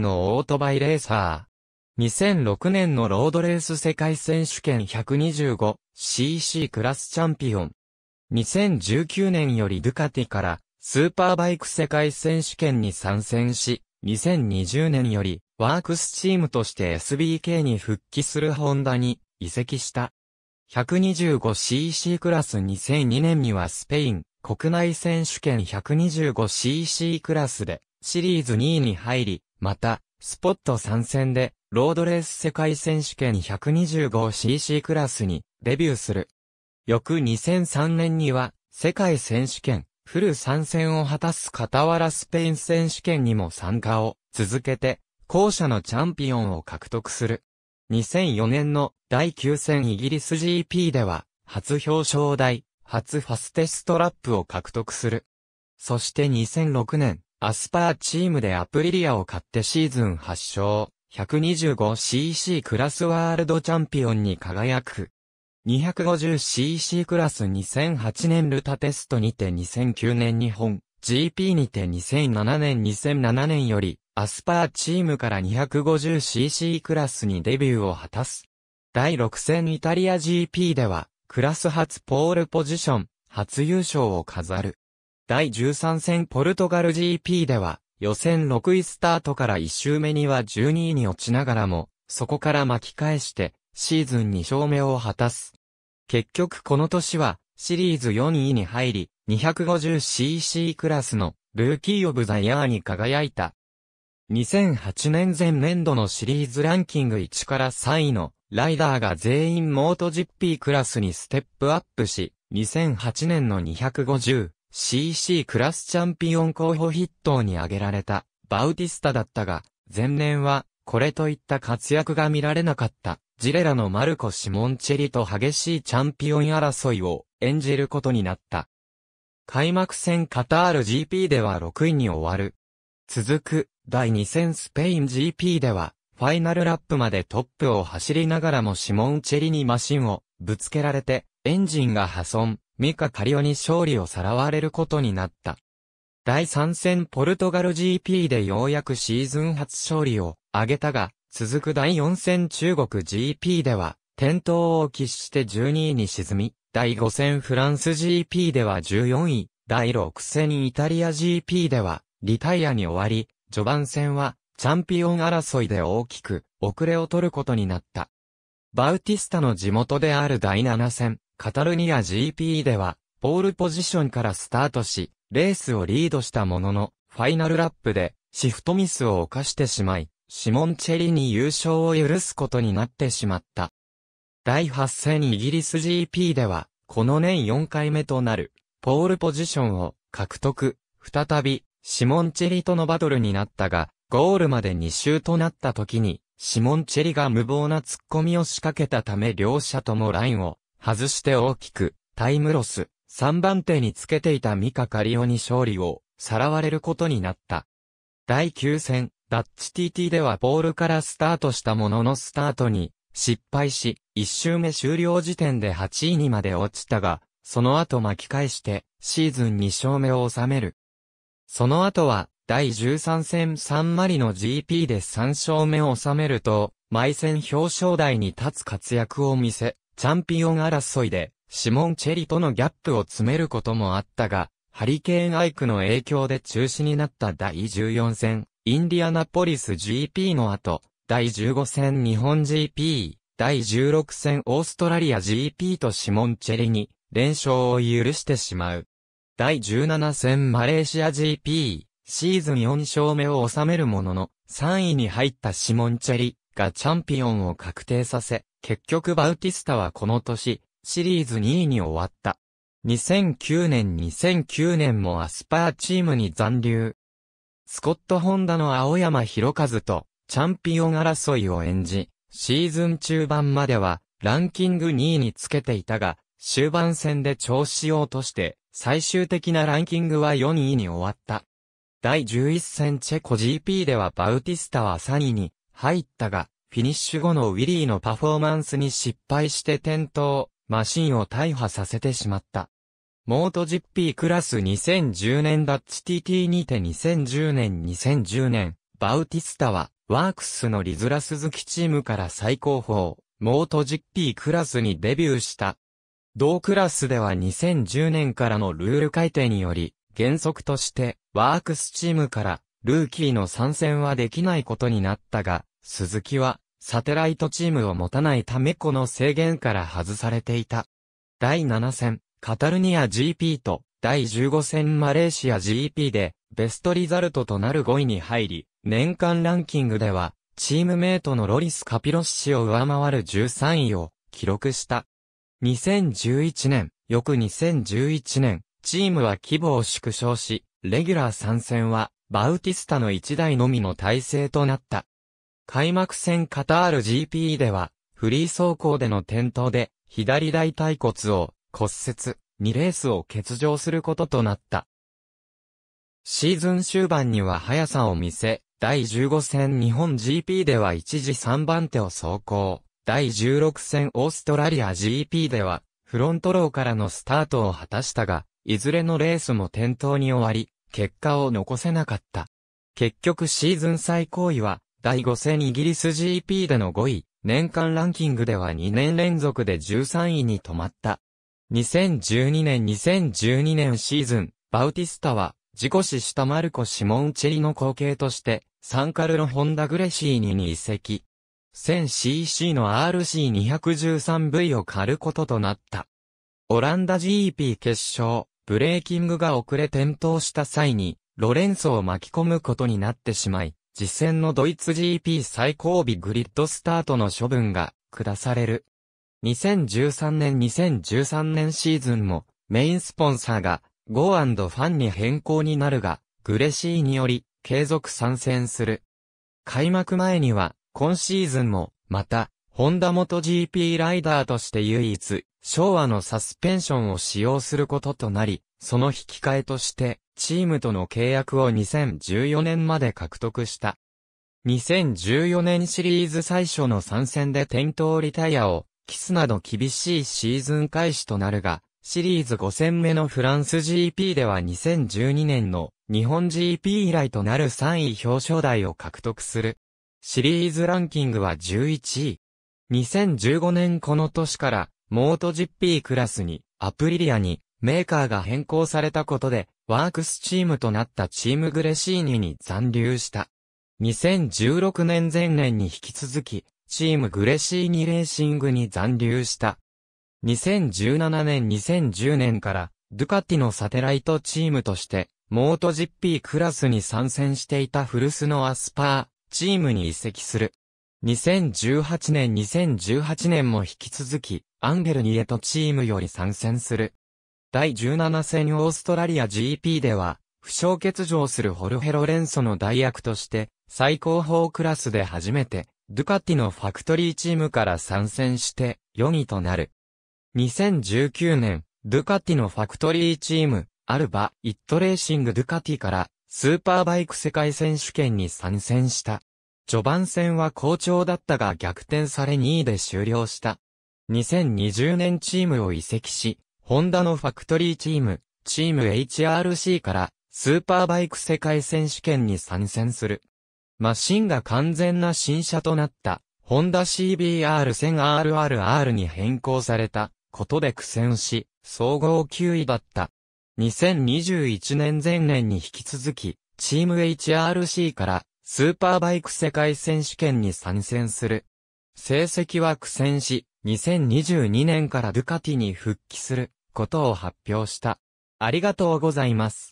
のオートバイレーサー。2006年のロードレース世界選手権 125cc クラスチャンピオン。2019年よりドゥカティからスーパーバイク世界選手権に参戦し、2020年よりワークスチームとして SBK に復帰するホンダに移籍した。125cc クラス2002年にはスペイン国内選手権 125cc クラスでシリーズ2位に入り、また、スポット参戦で、ロードレース世界選手権 125cc クラスにデビューする。翌2003年には、世界選手権、フル参戦を果たす傍らスペイン選手権にも参加を続けて、後者のチャンピオンを獲得する。2004年の第9戦イギリス GP では、初表彰台、初ファステストラップを獲得する。そして2006年、アスパーチームでアプリリアを買ってシーズン8勝、125cc クラスワールドチャンピオンに輝く。250cc クラス2008年ルタテストにて2009年日本、GP にて2007年2007年より、アスパーチームから 250cc クラスにデビューを果たす。第6戦イタリア GP では、クラス初ポールポジション、初優勝を飾る。第13戦ポルトガル GP では、予選6位スタートから1周目には12位に落ちながらも、そこから巻き返して、シーズン2勝目を果たす。結局この年は、シリーズ4位に入り、250cc クラスのルーキー・オブ・ザ・イヤーに輝いた。2008年前年度のシリーズランキング1から3位のライダーが全員モート GP クラスにステップアップし、2008年の250、CC クラスチャンピオン候補筆頭に挙げられたバウティスタだったが、前年はこれといった活躍が見られなかった。ジレラのマルコ・シモンチェリと激しいチャンピオン争いを演じることになった。開幕戦カタール GP では6位に終わる。続く第2戦スペイン GP ではファイナルラップまでトップを走りながらもシモンチェリにマシンをぶつけられてエンジンが破損、ミカ・カリオに勝利をさらわれることになった。第3戦ポルトガル GP でようやくシーズン初勝利を挙げたが、続く第4戦中国 GP では、転倒を喫して12位に沈み、第5戦フランス GP では14位、第6戦イタリア GP では、リタイアに終わり、序盤戦は、チャンピオン争いで大きく、遅れを取ることになった。バウティスタの地元である第7戦、カタルニア GP では、ポールポジションからスタートし、レースをリードしたものの、ファイナルラップで、シフトミスを犯してしまい、シモンチェリに優勝を許すことになってしまった。第8戦イギリス GP では、この年4回目となる、ポールポジションを獲得、再び、シモンチェリとのバトルになったが、ゴールまで2周となった時に、シモンチェリが無謀な突っ込みを仕掛けたため両者ともラインを外して大きく、タイムロス、3番手につけていたミカ・カリオに勝利を、さらわれることになった。第9戦、ダッチ TT ではポールからスタートしたもののスタートに、失敗し、1周目終了時点で8位にまで落ちたが、その後巻き返して、シーズン2勝目を収める。その後は、第13戦サンマリの GP で3勝目を収めると、毎戦表彰台に立つ活躍を見せ、チャンピオン争いで、シモン・チェリとのギャップを詰めることもあったが、ハリケーン・アイクの影響で中止になった第14戦、インディアナポリス GP の後、第15戦日本 GP、第16戦オーストラリア GP とシモン・チェリに連勝を許してしまう。第17戦マレーシア GP、シーズン4勝目を収めるものの、3位に入ったシモン・チェリがチャンピオンを確定させ、結局バウティスタはこの年、シリーズ2位に終わった。2009年2009年もアスパーチームに残留。スコット・ホンダの青山博和とチャンピオン争いを演じ、シーズン中盤まではランキング2位につけていたが、終盤戦で調子を落として、最終的なランキングは4位に終わった。第11戦チェコ GP ではバウティスタは3位に入ったが、フィニッシュ後のウィリーのパフォーマンスに失敗して転倒、マシンを大破させてしまった。モート GP クラス2010年ダッチ TT にて2010年2010年、バウティスタは、ワークスのリズラ鈴木チームから最高峰、モート GP クラスにデビューした。同クラスでは2010年からのルール改定により、原則として、ワークスチームから、ルーキーの参戦はできないことになったが、鈴木は、サテライトチームを持たないためこの制限から外されていた。第7戦、カタルニア GP と第15戦マレーシア GP でベストリザルトとなる5位に入り、年間ランキングではチームメイトのロリス・カピロッシを上回る13位を記録した。2011年、翌2011年、チームは規模を縮小し、レギュラー参戦はバウティスタの1台のみの体制となった。開幕戦カタール GP では、フリー走行での転倒で、左大腿骨を骨折、2レースを欠場することとなった。シーズン終盤には速さを見せ、第15戦日本 GP では一時3番手を走行。第16戦オーストラリア GP では、フロントローからのスタートを果たしたが、いずれのレースも転倒に終わり、結果を残せなかった。結局シーズン最高位は、第5戦イギリス GP での5位、年間ランキングでは2年連続で13位に止まった。2012年2012年シーズン、バウティスタは、自己死したマルコ・シモンチェリの後継として、サンカルロ・ホンダ・グレシーニに移籍。1000cc の RC213V を狩ることとなった。オランダ GP 決勝、ブレーキングが遅れ転倒した際に、ロレンソを巻き込むことになってしまい、実践のドイツ GP 最後尾グリッドスタートの処分が下される。2013年2013年シーズンもメインスポンサーが Go& ファンに変更になるが、グレシーにより継続参戦する。開幕前には今シーズンもまたホンダ元 GP ライダーとして唯一、昭和のサスペンションを使用することとなり、その引き換えとして、チームとの契約を2014年まで獲得した。2014年シリーズ最初の参戦で転倒リタイアを、キスなど厳しいシーズン開始となるが、シリーズ5戦目のフランス GP では2012年の日本 GP 以来となる3位表彰台を獲得する。シリーズランキングは11位。2015年この年から、モート GP クラスに、アプリリアに、メーカーが変更されたことで、ワークスチームとなったチームグレシーニに残留した。2016年前年に引き続き、チームグレシーニレーシングに残留した。2017年2010年から、ドゥカティのサテライトチームとして、モート GP クラスに参戦していた古巣のアスパー、チームに移籍する。2018年2018年も引き続き、アンゲルニエとチームより参戦する。第17戦オーストラリア GP では、負傷欠場するホルヘロレンソの代役として、最高峰クラスで初めて、ドゥカティのファクトリーチームから参戦して4位となる。2019年、ドゥカティのファクトリーチーム、アルバ、イットレーシングドゥカティから、スーパーバイク世界選手権に参戦した。序盤戦は好調だったが逆転され2位で終了した。2020年チームを移籍し、ホンダのファクトリーチーム、チーム HRC からスーパーバイク世界選手権に参戦する。マシンが完全な新車となった、ホンダ CBR1000RRR に変更されたことで苦戦し、総合9位だった。2021年前年に引き続き、チーム HRC からスーパーバイク世界選手権に参戦する。成績は苦戦し、2022年からドゥカティに復帰することを発表した。ありがとうございます。